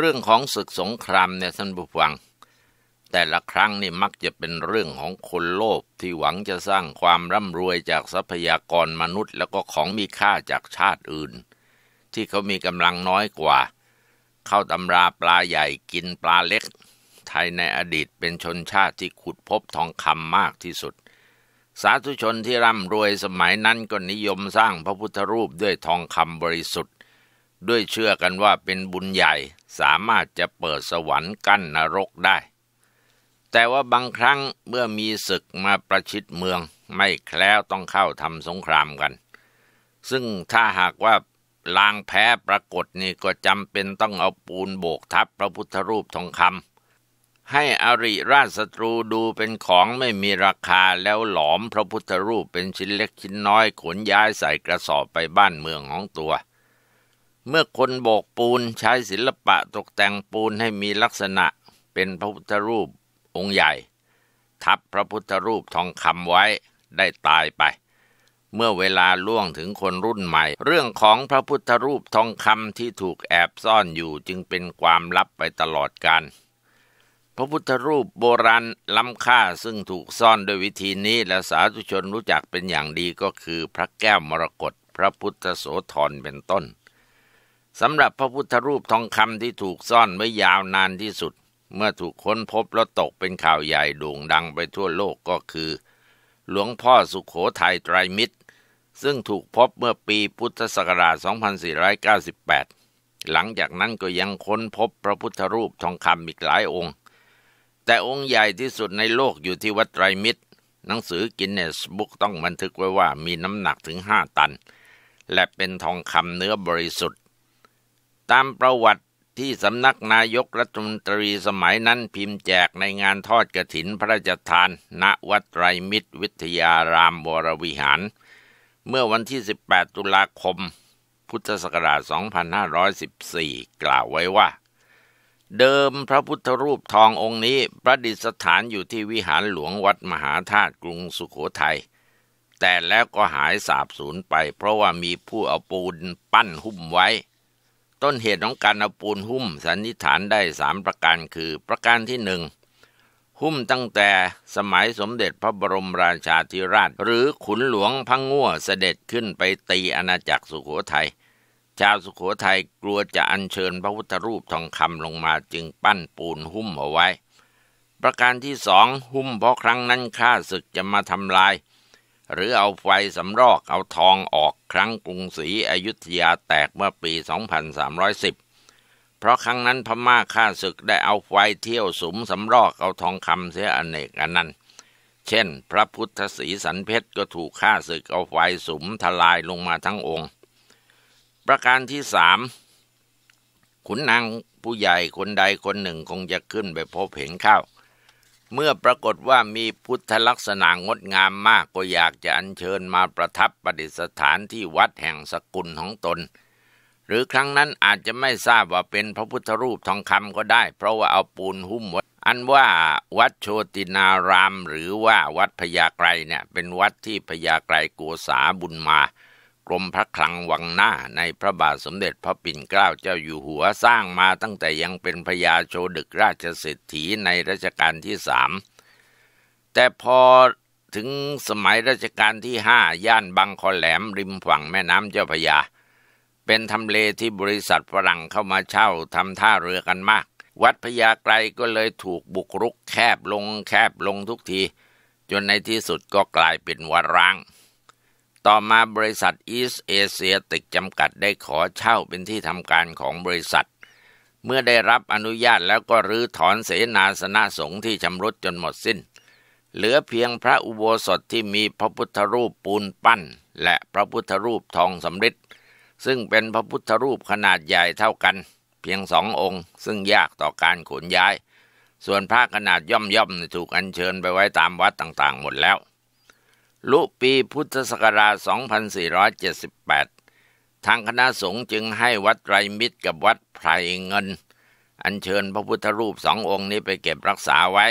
เรื่องของศึกสงครามเนี่ยท่านผู้ฟัง แต่ละครั้งนี่มักจะเป็นเรื่องของคนโลภที่หวังจะสร้างความร่ำรวยจากทรัพยากรมนุษย์ แล้วก็ของมีค่าจากชาติอื่น ที่เขา มีกำลังน้อยกว่า เข้าตำราปลาใหญ่กินปลาเล็กไทยในอดีตเป็นชนชาติที่ขุดพบทองคำมากที่สุด สาธุชนที่ร่ำรวยสมัยนั้นก็นิยมสร้างพระพุทธรูปด้วยทองคำบริสุทธิด้วยเชื่อกันว่าเป็นบุญใหญ่สามารถจะเปิดสวรรค์กั้นนรกได้ แต่ว่าบางครั้งเมื่อมีศึกมาประชิดเมืองไม่แคล้วต้องเข้าทำสงครามกัน ซึ่งถ้าหากว่าลางแพ้ปรากฏนี่ก็จำเป็นต้องเอาปูนโบกทับพระพุทธรูปทองคำให้อริราชศัตรูดูเป็นของไม่มีราคาแล้วหลอมพระพุทธรูปเป็นชิ้นเล็กชิ้นน้อยขนย้ายใส่กระสอบไปบ้านเมืองของตัวเมื่อคนโบกปูนใช้ศิลปะตกแต่งปูนให้มีลักษณะเป็นพระพุทธรูปองค์ใหญ่ ทับพระพุทธรูปทองคำไว้ได้ตายไป เมื่อเวลาล่วงถึงคนรุ่นใหม่ เรื่องของพระพุทธรูปทองคำที่ถูกแอบซ่อนอยู่จึงเป็นความลับไปตลอดกาลพระพุทธรูปโบราณล้ำค่าซึ่งถูกซ่อนด้วยวิธีนี้และสาธุชนรู้จักเป็นอย่างดีก็คือ พระแก้วมรกตพระพุทธโสธรเป็นต้นสำหรับพระพุทธรูปทองคำที่ถูกซ่อนไว้ยาวนานที่สุด เมื่อถูกค้นพบแล้วตกเป็นข่าวใหญ่โด่งดังไปทั่วโลกก็คือ หลวงพ่อสุขโขทัยไตรมิตร ซึ่งถูกพบเมื่อปีพุทธศักราช 2498 หลังจากนั้นก็ยังค้นพบพระพุทธรูปทองคำอีกหลายองค์ แต่องค์ใหญ่ที่สุดในโลกอยู่ที่วัดไตรมิตร หนังสือกินเนสบุ๊กต้องบันทึกไว้ว่ามีน้ำหนักถึง5ตัน และเป็นทองคำเนื้อบริสุทธิ์ตามประวัติที่สำนักนายกรัฐมนตรีสมัยนั้นพิมพ์แจกในงานทอดกระถินพระราชทาน ณวัดไรมิตรวิทยารามวรวิหาร เมื่อวันที่18ตุลาคม พุทธศักราช2514 กล่าวไว้ว่า เดิมพระพุทธรูปทององค์นี้ประดิษฐานอยู่ที่วิหารหลวงวัดมหาธาตุกรุงสุขโขทยัยแต่แล้วก็หายสาบสูญไปเพราะว่ามีผู้เอาปูนปั้นหุ้มไว้ต้นเหตุของการเอาปูนหุ้มสันนิษฐานได้สามประการคือประการที่หนึ่งหุ้มตั้งแต่สมัยสมเด็จพระบรมราชาธิราช หรือขุนหลวงพังง่วเสด็จขึ้นไปตีอาณาจักรสุขโขทยัยชาวสุขโขทัยกลัวจะอัญเชิญพระพุทธรูปทองคำลงมาจึงปั้นปูนหุ้มเอาไว้ ประการที่สองหุ้มเพราะครั้งนั้นข้าศึกจะมาทำลายหรือเอาไฟสำรอกเอาทองออกครั้งกรุงศรีอยุธยาแตกเมื่อปี 2310 เพราะครั้งนั้นพม่าข้าศึกได้เอาไฟเที่ยวสมสำรอกเอาทองคำเสียอเนกอันนั้น เช่น พระพุทธศรีสันเพชรก็ถูกข้าศึกเอาไฟสมทลายลงมาทั้งองค์ ประการที่สามขุนนางผู้ใหญ่ คนใด คนหนึ่งคงจะขึ้นไปพบเห็นข้าวเมื่อปรากฏว่ามีพุทธลักษณะงดงามมากก็อยากจะอัญเชิญมาประทับประดิษฐานที่วัดแห่งสกุลของตน หรือครั้งนั้นอาจจะไม่ทราบว่าเป็นพระพุทธรูปทองคำก็ได้ เพราะว่าเอาปูนหุ้มไว้อันว่าวัดโชตินาราม หรือว่าวัดพญาไกรเนี่ยเป็นวัดที่พญาไกรัวสาบุญมากรมพระคลังวังหน้าในพระบาทสมเด็จพระปิ่นเกล้าเจ้าอยู่หัวสร้างมาตั้งแต่ยังเป็นพญาโชดึกราชสิทธิในรัชกาลที่สามแต่พอถึงสมัยรัชกาลที่ห้าย่านบางคอแหลม ริมฝั่งแม่น้ำเจ้าพยา เป็นทำเลที่บริษัทฝรั่งเข้ามาเช่าทำท่าเรือกันมาก วัดพญาไกรก็เลยถูกบุกรุกแคบลงแคบลงทุกทีจนในที่สุดก็กลายเป็นวัดร้างต่อมาบริษัทอีสเอเชียติกจำกัดได้ขอเช่าเป็นที่ทำการของบริษัท เมื่อได้รับอนุญาตแล้วก็รื้อถอนเสนาสนะสงฆ์ที่ชำรุดจนหมดสิน้น เหลือเพียงพระอุโบสถที่มีพระพุทธรูปปูนปั้น และพระพุทธรูปทองสำริดซึ่งเป็นพระพุทธรูปขนาดใหญ่เท่ากัน เพียงสององค์ซึ่งยากต่อการขนย้าย ส่วนพระขนาดย่อมๆถูกอัญเชิญไปไว้ตามวัดต่างๆ หมดแล้วลุปีพุทธศักราช 2478 ทางคณะสงฆ์จึงให้วัดไรมิตร กับวัดไพรเงิน อัญเชิญพระพุทธรูปสององค์นี้ไปเก็บรักษาไว้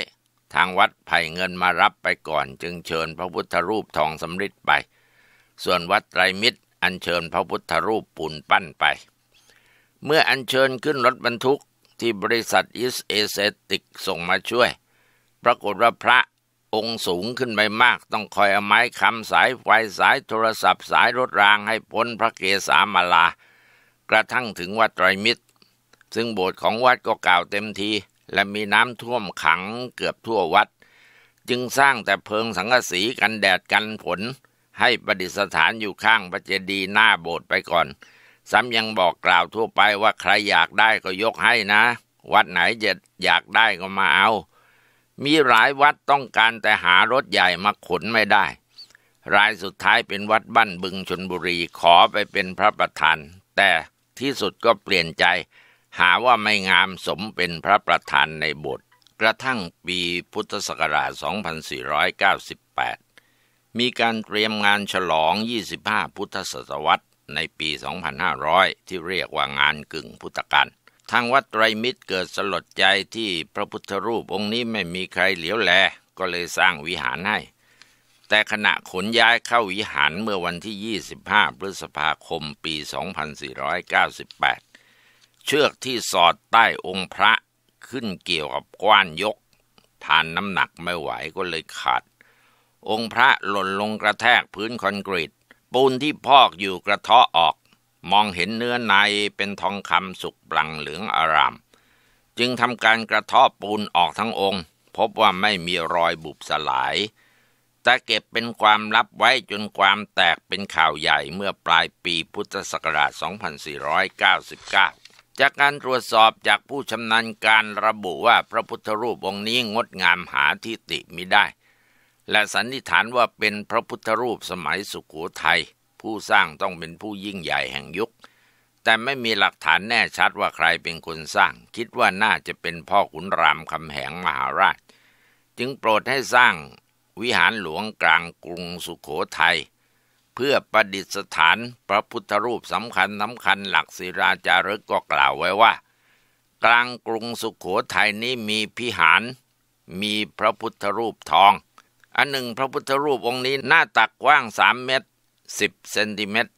ทางวัดไผ่เงินมารับไปก่อนจึงเชิญพระพุทธรูปทองสำริดไป ส่วนวัดไรมิตร อัญเชิญพระพุทธรูปปูนปั้นไป เมื่ออัญเชิญขึ้นรถบรรทุกที่บริษัทอิสเอเซติกส่งมาช่วยปรากฏว่าพระองค์สูงขึ้นไปมากต้องคอยเอาไม้คำสายไฟสายโทรศัพท์สายรถรางให้พ้นพระเกศามาลา กระทั่งถึงวัดไตรมิตร ซึ่งโบสถ์ของวัดก็กล่าวเต็มทีและมีน้ำท่วมขังเกือบทั่ววัด จึงสร้างแต่เพิงสังกสีกันแดดกันฝนให้ประดิษฐานอยู่ข้างพระเจดีย์หน้าโบสถ์ไปก่อน ซ้ำยังบอกกล่าวทั่วไปว่าใครอยากได้ก็ยกให้นะ วัดไหนจะอยากได้ก็มาเอามีหลายวัดต้องการแต่หารถใหญ่มาขนไม่ได้ รายสุดท้ายเป็นวัดบ้านบึงชนบุรีขอไปเป็นพระประธานแต่ที่สุดก็เปลี่ยนใจ หาว่าไม่งามสมเป็นพระประธานในบท กระทั่งปีพุทธศักราช 2498 มีการเตรียมงานฉลอง 25 พุทธศตวรรษ ในปี 2500 ที่เรียกว่างานกึ่งพุทธกาลทางวัดไตรมิตรเกิดสลดใจที่พระพุทธรูปองค์นี้ไม่มีใครเหลียวแล ก็เลยสร้างวิหารให้ แต่ขณะขนย้ายเข้าวิหารเมื่อวันที่ 25 พฤษภาคมปี 2498 เชือกที่สอดใต้องค์พระขึ้นเกี่ยวกับกว้านยก ทานน้ำหนักไม่ไหวก็เลยขาดองค์พระหล่นลงกระแทกพื้นคอนกรีตปูนที่พอกอยู่กระเทาะออกมองเห็นเนื้อในเป็นทองคำสุกบลังเหลืองอาราม จึงทำการกระทอบปูนออกทั้งองค์ พบว่าไม่มีรอยบุบสลาย แต่เก็บเป็นความลับไว้จนความแตกเป็นข่าวใหญ่เมื่อปลายปีพุทธศักราช2499 จากการตรวจสอบจากผู้ชำนาญการระบุว่าพระพุทธรูปองค์นี้งดงามหาที่ติมิได้ และสันนิษฐานว่าเป็นพระพุทธรูปสมัยสุขโขทยัยผู้สร้างต้องเป็นผู้ยิ่งใหญ่แห่งยุค แต่ไม่มีหลักฐานแน่ชัดว่าใครเป็นคนสร้าง คิดว่าน่าจะเป็นพ่อขุนรามคำแหงมหาราช จึงโปรดให้สร้างวิหารหลวงกลางกรุงสุขโขทัย เพื่อประดิษฐานพระพุทธรูปสำคัญสำคัญหลักศิราจารึกก็กล่าวไว้ว่า กลางกรุงสุขโขทัยนี้มีพิหาร มีพระพุทธรูปทอง อันหนึ่งพระพุทธรูปองค์นี้หน้าตักกว้างสามเมตร10เซนติเมตร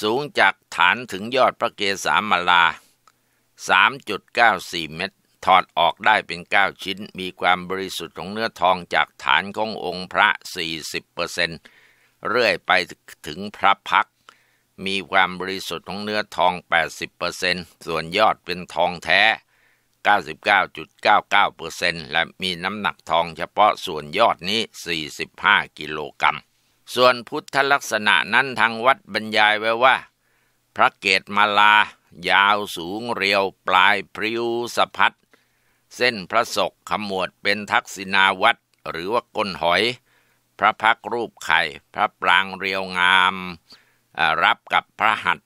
สูงจากฐานถึงยอดพระเกศามาลา 3.94 เมตรถอดออกได้เป็น 9 ชิ้น มีความบริสุทธิ์ของเนื้อทองจากฐานขององค์พระ 40เปอร์เซนเรื่อยไปถึงพระพัก มีความบริสุทธิ์ของเนื้อทอง 80เปอร์เซนส่วนยอดเป็นทองแท้ 99.99%และมีน้ำหนักทองเฉพาะส่วนยอดนี้ 45 กิโลกรัมส่วนพุทธลักษณะนั้นทางวัดบรรยายไว้ว่า พระเกตมาลา ยาวสูงเรียวปลายพริ้วสะพัดเส้นพระศกขมวดเป็นทักษิณาวัดหรือว่าก้นหอยพระพักรูปไข่ พระปรางเรียวงามรับกับพระหัต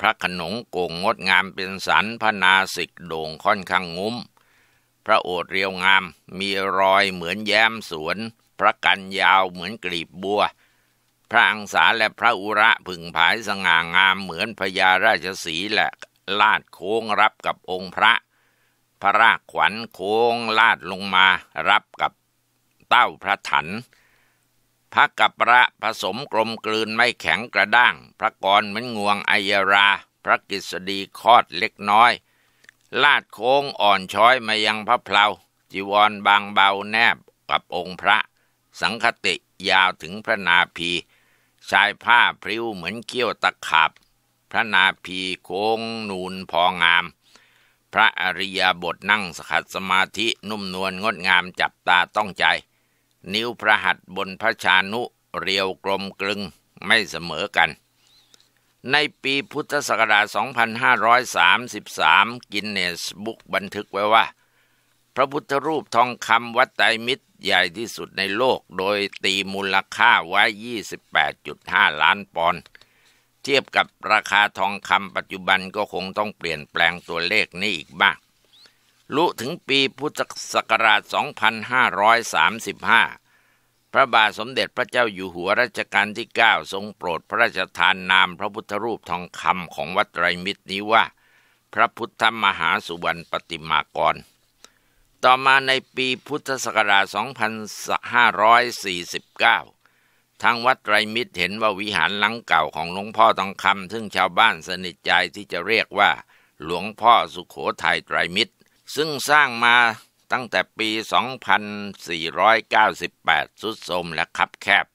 พระขนงโก่งงดงามเป็นสันพระนาสิกโด่งค่อนข้างงุ้ม พระโอษเรียวงามมีรอยเหมือนแย้มสวน พระกันยาวเหมือนกลีบบัวพระอังสาและพระอุระพึ่งผายสง่างามเหมือนพญาราชสีและลาดโค้งรับกับองค์พระ พระราขวัญโค้งลาดลงมารับกับเต้าพระถัน พระกับพระผสมกลมกลืนไม่แข็งกระด้าง พระกรเหมือนงวงไอยรา พระกิษฎีคอดเล็กน้อย ลาดโค้งอ่อนช้อยมายังพระเพลาจีวรบางเบาแนบกับองค์พระ สังคติยาวถึงพระนาภีชายผ้าพริ้วเหมือนเกี้ยวตะขับพระนาภีโค้งนูนพองาม พระอริยบทนั่งสขัดสมาธินุ่มนวลงดงามจับตาต้องใจ นิ้วพระหัตถ์บนพระชานุเรียวกลมกลึงไม่เสมอกัน ในปีพุทธศักราช 2533 กินเนสบุ๊กบันทึกไว้ว่า พระพุทธรูปทองคำวัดไตรมิตรใหญ่ที่สุดในโลกโดยตีมูลค่าไว้ 28.5 ล้านปอนด์ เทียบกับราคาทองคำปัจจุบันก็คงต้องเปลี่ยนแปลงตัวเลขนี้อีกบ้างลุถึงปีพุทธศักราช 2535 พระบาทสมเด็จพระเจ้าอยู่หัวรัชกาลที่ 9 ทรงโปรดพระราชทานนามพระพุทธรูปทองคำของวัดไตรมิตรนี้ว่า พระพุทธมหาสุวรรณปฏิมากรต่อมาในปีพุทธศักราช 2549 ทางวัดไตรมิตรเห็นว่าวิหารหลังเก่าของหลวงพ่อทองคำซึ่งชาวบ้านสนิทใจที่จะเรียกว่าหลวงพ่อสุขโขทัยไตรมิตร ซึ่งสร้างมาตั้งแต่ปี 2498 สุดโทมและคับแคบ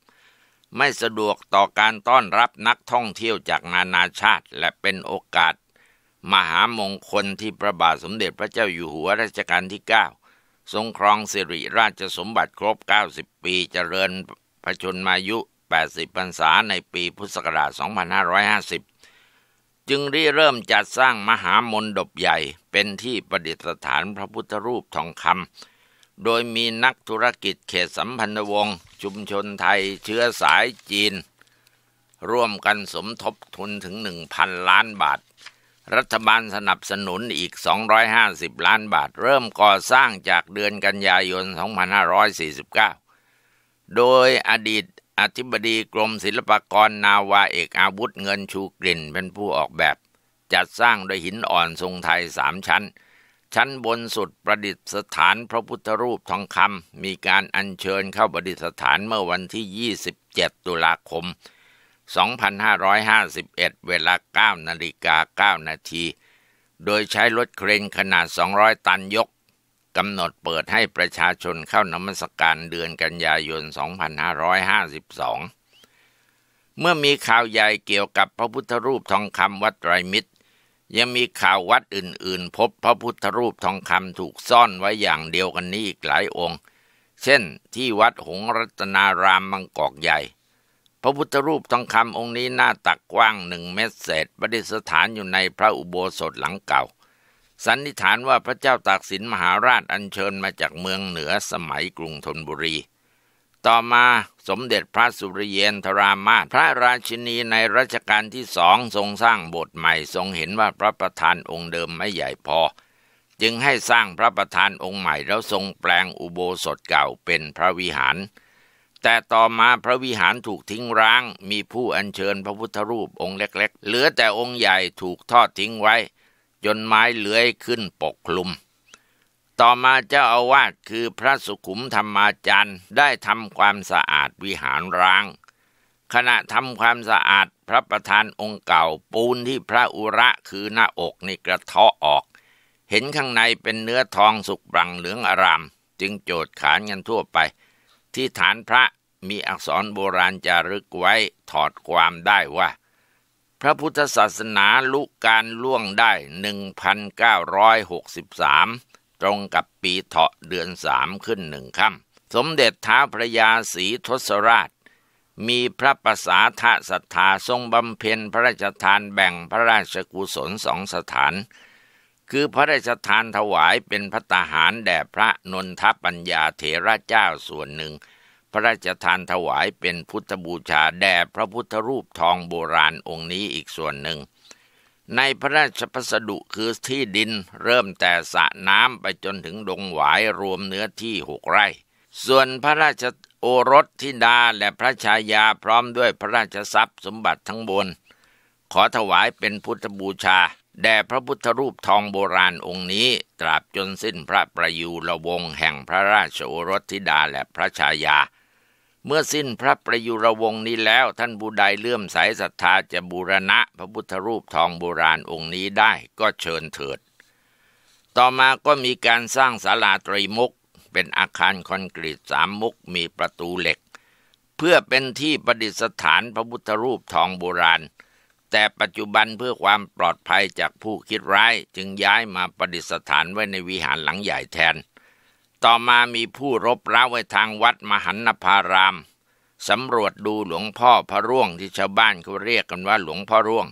ไม่สะดวกต่อการต้อนรับนักท่องเที่ยวจากนานาชาติและเป็นโอกาสมหามงคลที่พระบาทสมเด็จพระเจ้าอยู่หัวรัชกาลที่ 9 ทรงครองสิริราชสมบัติครบ 90 ปีเจริญพระชนมายุ 80พรรษาในปีพุทธศักราช2550 จึงริเริ่มจัดสร้างมหามนดบใหญ่เป็นที่ประดิษฐานพระพุทธรูปทองคำโดยมีนักธุรกิจเขตสัมพันธวงศ์ชุมชนไทยเชื้อสายจีน ร่วมกันสมทบทุนถึง 1,000 ล้านบาทรัฐบาลสนับสนุนอีก 250 ล้านบาทเริ่มก่อสร้างจากเดือนกันยายน 2549 โดยอดีตอธิบดีกรมศิลปากรนาวาเอกอาวุธเงินชูกลิ่นเป็นผู้ออกแบบ จัดสร้างโดยหินอ่อนทรงไทยสามชั้น ชั้นบนสุดประดิษฐานพระพุทธรูปทองคำมีการอัญเชิญเข้าประดิษฐานเมื่อวันที่ 27 ตุลาคม2551 เวลา 9 นาฬิกา 9 นาที โดยใช้รถเครนขนาด 200 ตันยก กำหนดเปิดให้ประชาชนเข้านมัสการเดือนกันยายน 2552 เมื่อมีข่าวใหญ่เกี่ยวกับพระพุทธรูปทองคำวัดไรมิตร ยังมีข่าววัดอื่นๆ พบพระพุทธรูปทองคำถูกซ่อนไว้อย่างเดียวกันนี้อีกหลายองค์ เช่นที่วัดหงรัตนารามบางกอกใหญ่พระพุทธรูปทองคำองค์นี้หน้าตักกว้างหนึ่งเมตรเศษประดิษฐานอยู่ในพระอุโบสถหลังเก่า สันนิษฐานว่าพระเจ้าตากสินมหาราชอัญเชิญมาจากเมืองเหนือสมัยกรุงธนบุรี ต่อมาสมเด็จพระสุริเยนทรามาพระราชินีในรัชกาลที่สองทรงสร้างโบสถ์ใหม่ ทรงเห็นว่าพระประธานองค์เดิมไม่ใหญ่พอ จึงให้สร้างพระประธานองค์ใหม่แล้วทรงแปลงอุโบสถเก่าเป็นพระวิหารแต่ต่อมาพระวิหารถูกทิ้งร้างมีผู้อัญเชิญพระพุทธรูปองค์เล็กๆ เหลือแต่องค์ใหญ่ถูกทอดทิ้งไว้จนไม้เลื้อยขึ้นปกคลุม ต่อมาเจ้าอาวาสคือพระสุขุมธรรมาจารย์ได้ทำความสะอาดวิหารร้าง ขณะทำความสะอาดพระประธานองค์เก่าปูนที่พระอุระคือหน้าอกในกระเทาะออก เห็นข้างในเป็นเนื้อทองสุกบังเหลืองอาราม จึงโจดขานกันทั่วไป ที่ฐานพระมีอักษรโบราณจารึกไว้ถอดความได้ว่า พระพุทธศาสนาลุกการล่วงได้ 1,963 ตรงกับปีเถาะเดือนสามขึ้นหนึ่งค่ำสมเด็จท้าพระยาศรีทศราช มีพระประสาทศรัทธาทรงบำเพ็ญพระราชทานแบ่งพระราชกุศลสองสถาน คือพระราชทานถวายเป็นพระตหารแด่พระนนทปัญญาเถระเจ้าส่วนหนึ่งพระราชทานถวายเป็นพุทธบูชาแด่พระพุทธรูปทองโบราณองค์นี้อีกส่วนหนึ่ง ในพระราชพัสดุคือที่ดินเริ่มแต่สระน้ำไปจนถึงดงหวายรวมเนื้อที่หกไร่ ส่วนพระราชโอรสธิดาและพระชายาพร้อมด้วยพระราชทรัพย์สมบัติทั้งบนขอถวายเป็นพุทธบูชา แด่พระพุทธรูปทองโบราณองค์นี้ ตราบจนสิ้นพระประยูรวงแห่งพระราชโอรสธิดาและพระชายาเมื่อสิ้นพระประยุรวงศ์นี้แล้วท่านบูไดเลื่อมใสศรัทธาจะบูรณะพระพุทธรูปทองโบราณองค์นี้ได้ก็เชิญเถิด ต่อมาก็มีการสร้างศาลาตรีมุกเป็นอาคารคอนกรีตสามมุกมีประตูเหล็ก เพื่อเป็นที่ประดิษฐานพระพุทธรูปทองโบราณ แต่ปัจจุบันเพื่อความปลอดภัยจากผู้คิดร้ายจึงย้ายมาประดิษฐานไว้ในวิหารหลังใหญ่แทนต่อมามีผู้รบร้าไว้ทางวัดมหันนภารามสำรวจดูหลวงพ่อพระร่วงที่ชาวบ้านเขาเรียกกันว่าหลวงพ่อร่วง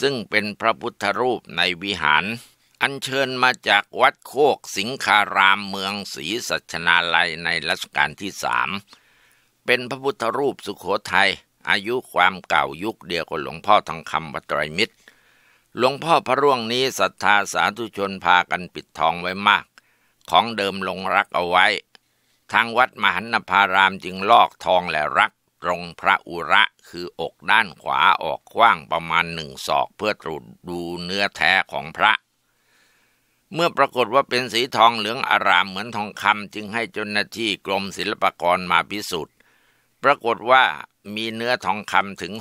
ซึ่งเป็นพระพุทธรูปในวิหาร อันเชิญมาจากวัดโคกสิงคารามเมืองศรีสัชนาลัยในรัชกาลที่สาม เป็นพระพุทธรูปสุขโขทยัย อายุความเก่ายุคเดียวกับหลวงพ่อทองคำวัตรมิตร หลวงพ่อพระร่วงนี้ศรัทธาสาธุชนพากันปิดทองไว้มากของเดิมลงรักเอาไว้ ทางวัดมหันตภารามจึงลอกทองและรักตรงพระอุระคืออกด้านขวาออกกว้างประมาณหนึ่งศอกเพื่อตรวจดูเนื้อแท้ของพระ เมื่อปรากฏว่าเป็นสีทองเหลืองอารามเหมือนทองคำจึงให้จนหน้าที่กรมศิลปากรมาพิสูจน์ปรากฏว่ามีเนื้อทองคำถึง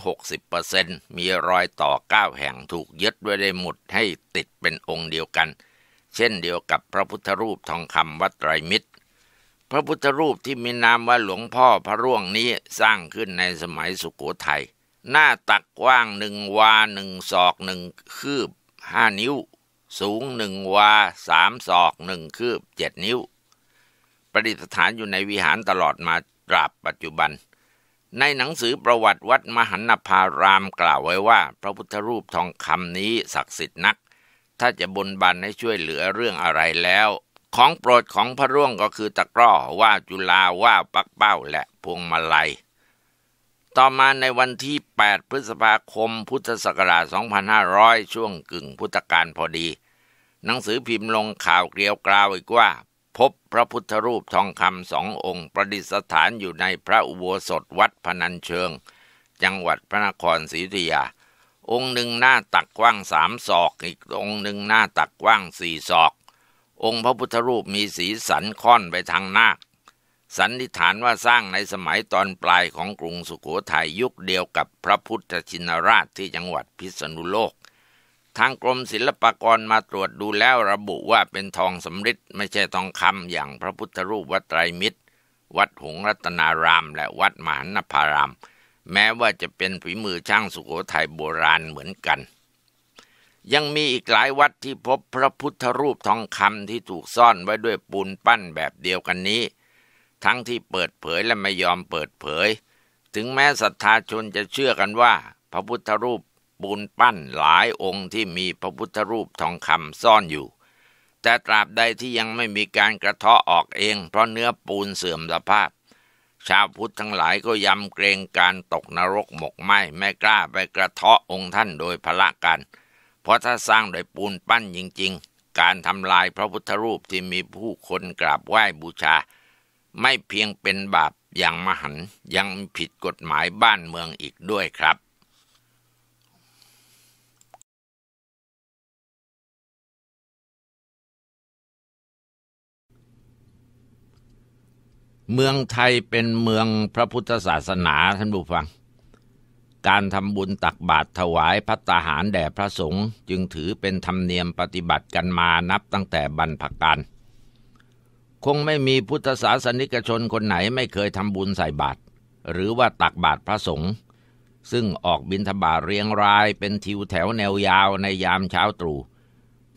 60%มีรอยต่อ 9 แห่งถูกยึดไว้ได้หมดให้ติดเป็นองค์เดียวกันช่นเดียวกับพระพุทธรูปทองคำวัดไตรมิตร พระพุทธรูปที่มีนามว่าหลวงพ่อพระร่วงนี้สร้างขึ้นในสมัยสุโขทยัย หน้าตักกว้างหนึ่งวาหนึ่งศอกหนึ่งคืบห้านิ้ว สูงหนึ่งวาสามศอกหนึ่งคืบเจ็ดนิ้ว ประดิษฐานอยู่ในวิหารตลอดมาตราบปัจจุบัน ในหนังสือประวัติวัดมหันนภารามกล่าวไว้ว่า พระพุทธรูปทองคำนี้ศักดิ์สิทธิ์นักถ้าจะบนบันให้ช่วยเหลือเรื่องอะไรแล้ว ของโปรดของพระร่วงก็คือตะกร้อว่าจุลาว่าปักเป้าและพวงมาลัย ต่อมาในวันที่ 8 พฤษภาคม พุทธศักราช 2500 ช่วงกึ่งพุทธกาลพอดี หนังสือพิมพ์ลงข่าวเกลียวกราวอีกว่า พบพระพุทธรูปทองคำสององค์ประดิษฐานอยู่ในพระอุโบสถวัดพนัญเชิงจังหวัดพระนครศรีอยุธยาองค์หนึ่งหน้าตักกว้างสามศอกอีกองค์หนึ่งหน้าตักกว้างสี่ศอก องค์พระพุทธรูปมีสีสันค่อนไปทางนาคสันนิษฐานว่าสร้างในสมัยตอนปลายของกรุงสุขโขทัยยุคเดียวกับพระพุทธชินราชที่จังหวัดพิษณุโลก ทางกรมศิลปากรมาตรวจดูแล้วระบุว่าเป็นทองสำริดไม่ใช่ทองคำอย่างพระพุทธรูปวัดไตรมิตร วัดหงรัตนารามและวัดมหันนภารามารามแม้ว่าจะเป็นฝีมือช่างสุโขทัยโบราณเหมือนกัน ยังมีอีกหลายวัดที่พบพระพุทธรูปทองคำที่ถูกซ่อนไว้ด้วยปูนปั้นแบบเดียวกันนี้ ทั้งที่เปิดเผยและไม่ยอมเปิดเผย ถึงแม้ศรัทธาชนจะเชื่อกันว่าพระพุทธรูปปูนปั้นหลายองค์ที่มีพระพุทธรูปทองคำซ่อนอยู่ แต่ตราบใดที่ยังไม่มีการกระเทาะออกเอง เพราะเนื้อปูนเสื่อมสภาพชาวพุทธทั้งหลายก็ยำเกรงการตกนรกหมกไหมไม่กล้าไปกระเทาะองค์ท่านโดยพละกัน เพราะถ้าสร้างโดยปูนปั้นจริง ๆ การทำลายพระพุทธรูปที่มีผู้คนกราบไหว้บูชา ไม่เพียงเป็นบาปอย่างมหันยังผิดกฎหมายบ้านเมืองอีกด้วยครับเมืองไทยเป็นเมืองพระพุทธศาสนา ท่านผู้ฟัง การทำบุญตักบาตรถวายพัตตาหารแด่พระสงฆ์จึงถือเป็นธรรมเนียมปฏิบัติกันมานับตั้งแต่บรรพกาล คงไม่มีพุทธศาสนิกชนคนไหนไม่เคยทำบุญใส่บาตร หรือว่าตักบาตรพระสงฆ์ซึ่งออกบิณฑบาตเรียงรายเป็นทิวแถวแนวยาวในยามเช้าตรู่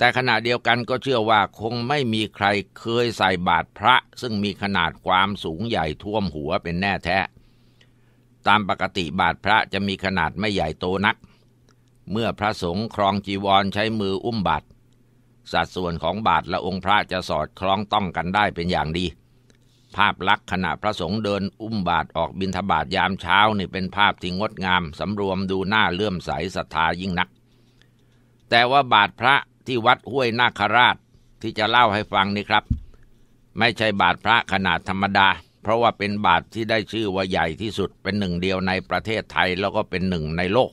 แต่ขณะเดียวกันก็เชื่อว่าคงไม่มีใครเคยใส่บาดพระซึ่งมีขนาดความสูงใหญ่ท่วมหัวเป็นแน่แท้ ตามปกติบาดพระจะมีขนาดไม่ใหญ่โตนัก เมื่อพระสงฆ์ครองจีวรใช้มืออุ้มบาดสัดส่วนของบาดและองค์พระจะสอดคล้องต้องกันได้เป็นอย่างดี ภาพลักษณ์ขณะพระสงฆ์เดินอุ้มบาดออกบิณฑบาตยามเช้านี่เป็นภาพที่งดงามสำรวมดูหน้าเลื่อมใสศรัทธายิ่งนัก แต่ว่าบาดพระที่วัดห้วยนาคราชที่จะเล่าให้ฟังนี่ครับ ไม่ใช่บาทพระขนาดธรรมดาเพราะว่าเป็นบาทที่ได้ชื่อว่าใหญ่ที่สุดเป็นหนึ่งเดียวในประเทศไทยแล้วก็เป็นหนึ่งในโลก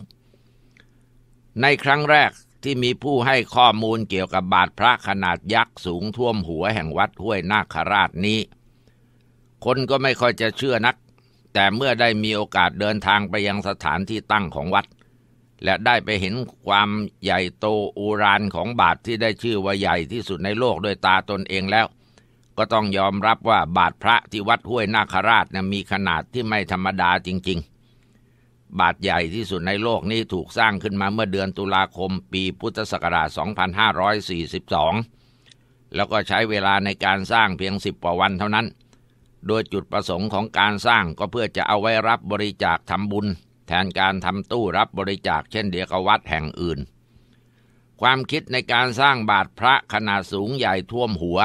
ในครั้งแรกที่มีผู้ให้ข้อมูลเกี่ยวกับบาทพระขนาดยักษ์สูงท่วมหัวแห่งวัดห้วยนาคราชนี้คนก็ไม่ค่อยจะเชื่อนักแต่เมื่อได้มีโอกาสเดินทางไปยังสถานที่ตั้งของวัดและได้ไปเห็นความใหญ่โตอูรานของบาทที่ได้ชื่อว่าใหญ่ที่สุดในโลกด้วยตาตนเองแล้ว ก็ต้องยอมรับว่าบาทพระที่วัดห้วยนาคราชนะมีขนาดที่ไม่ธรรมดาจริงๆ บาทใหญ่ที่สุดในโลกนี้ถูกสร้างขึ้นมาเมื่อเดือนตุลาคมปีพุทธศักราช2542 แล้วก็ใช้เวลาในการสร้างเพียง 10กว่าวันเท่านั้น โดยจุดประสงค์ของการสร้างก็เพื่อจะเอาไว้รับบริจาคทำบุญแทนการทำตู้รับบริจาคเช่นเดียกวัดแห่งอื่น ความคิดในการสร้างบาทพระขนาดสูงใหญ่ท่วมหัว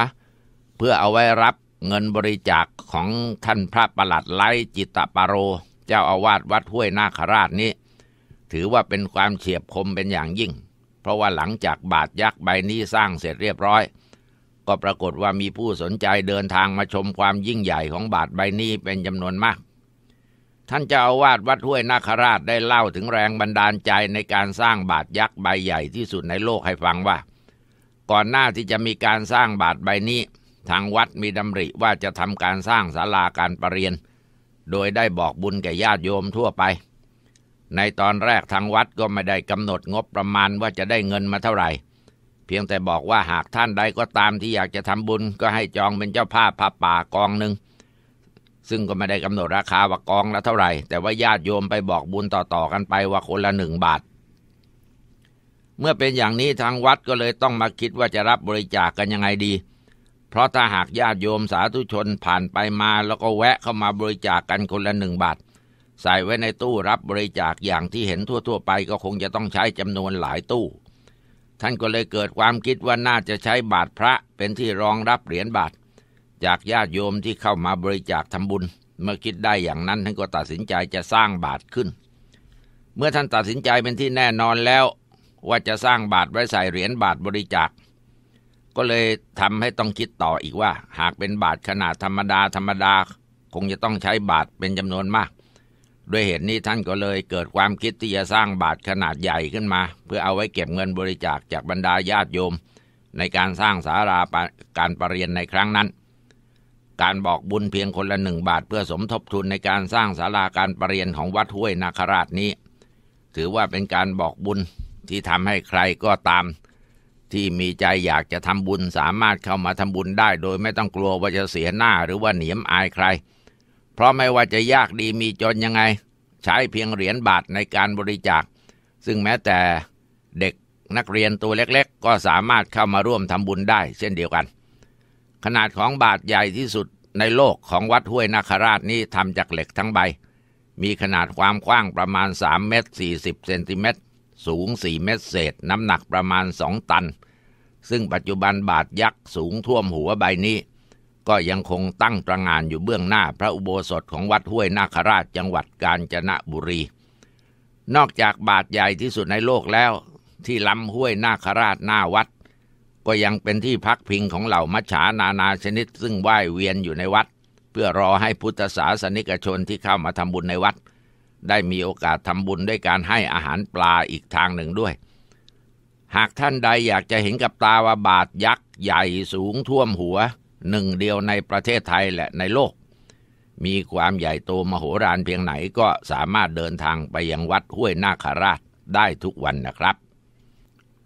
เพื่อเอาไว้รับเงินบริจาคของท่านพระประหลัดไลจิตตปาโรเจ้าอาวาสวัดห้วยนาคราชนี้ ถือว่าเป็นความเฉียบคมเป็นอย่างยิ่ง เพราะว่าหลังจากบาทยักษ์ ใบนี้สร้างเสร็จเรียบร้อย ก็ปรากฏว่ามีผู้สนใจเดินทางมาชมความยิ่งใหญ่ของบาทใบนี้เป็นจำนวนมากท่านเจ้าอาวาสวัดห้วยนาคราชได้เล่าถึงแรงบันดาลใจในการสร้างบาทยักษ์ใบใหญ่ ที่สุดในโลกให้ฟังว่า ก่อนหน้าที่จะมีการสร้างบาทใบนี้ทางวัดมีดำริว่าจะทำการสร้างศาลาการประเรียน โดยได้บอกบุญแก่ญาติโยมทั่วไป ในตอนแรกทางวัดก็ไม่ได้กำหนดงบประมาณว่าจะได้เงินมาเท่าไหร่เพียงแต่บอกว่าหากท่านใดก็ตามที่อยากจะทำบุญก็ให้จองเป็นเจ้าภาพผ้าป่ากองหนึ่งซึ่งก็ไม่ได้กำหนดราคาว่ากองละเท่าไหร่แต่ว่าญาติโยมไปบอกบุญต่อๆกันไปว่าคนละหนึ่งบาท เมื่อเป็นอย่างนี้ทางวัดก็เลยต้องมาคิดว่าจะรับบริจาคกกันยังไงดี เพราะถ้าหากญาติโยมสาธุชนผ่านไปมาแล้วก็แวะเข้ามาบริจาคกกันคนละหนึ่งบาท ใส่ไว้ในตู้รับบริจาคอย่างที่เห็นทั่วๆ ไปก็คงจะต้องใช้จำนวนหลายตู้ท่านก็เลยเกิดความคิดว่าน่าจะใช้บาทพระเป็นที่รองรับเหรียญบาทจากญาติโยมที่เข้ามาบริจาคทำบุญ เมื่อคิดได้อย่างนั้นท่านก็ตัดสินใจจะสร้างบาทขึ้น เมื่อท่านตัดสินใจเป็นที่แน่นอนแล้ว ว่าจะสร้างบาทไว้ใส่เหรียญบาทบริจาค ก็เลยทำให้ต้องคิดต่ออีกว่า หากเป็นบาทขนาดธรรมดาธรรมดาคงจะต้องใช้บาทเป็นจำนวนมาก ด้วยเหตุนี้ท่านก็เลยเกิดความคิดที่จะสร้างบาทขนาดใหญ่ขึ้นมา เพื่อเอาไว้เก็บเงินบริจาคจากบรรดาญาติโยม ในการสร้างศาลาการประเรียนในครั้งนั้นการบอกบุญเพียงคนละหนึ่งบาท เพื่อสมทบทุนในการสร้างศาลาการประเรียนของวัดห้วยนาคราชนี้ ถือว่าเป็นการบอกบุญที่ทำให้ใครก็ตาม ที่มีใจอยากจะทำบุญสามารถเข้ามาทำบุญได้ โดยไม่ต้องกลัวว่าจะเสียหน้าหรือว่าเหนียมอายใคร เพราะไม่ว่าจะยากดีมีจนยังไง ใช้เพียงเหรียญบาทในการบริจาค ซึ่งแม้แต่เด็กนักเรียนตัวเล็กๆ ก็สามารถเข้ามาร่วมทำบุญได้เช่นเดียวกันขนาดของบาทใหญ่ที่สุดในโลกของวัดห้วยนาคราชนี้ทำจากเหล็กทั้งใบ มีขนาดความกว้างประมาณ 3 เมตร 40 เซนติเมตร สูง 4 เมตรเศษน้ำหนักประมาณ 2 ตัน ซึ่งปัจจุบันบาทยักษ์สูงท่วมหัวใบนี้ ก็ยังคงตั้งตระงานอยู่เบื้องหน้าพระอุโบสถของวัดห้วยนาคราชจังหวัดกาญจนบุรี นอกจากบาทใหญ่ที่สุดในโลกแล้วที่ลำห้วยนาคราชหน้าวัดก็ยังเป็นที่พักพิงของเหล่ามัจฉานานาชนิดซึ่งไหวเวียนอยู่ในวัด เพื่อรอให้พุทธศาสนิกชนที่เข้ามาทำบุญในวัด ได้มีโอกาสทำบุญด้วยการให้อาหารปลาอีกทางหนึ่งด้วย หากท่านใดอยากจะเห็นกับตาว่าบาทยักษ์ใหญ่สูงท่วมหัว หนึ่งเดียวในประเทศไทยและในโลก มีความใหญ่โตมโหฬารเพียงไหนก็สามารถเดินทางไปยังวัดห้วยนาคราชได้ทุกวันนะครับ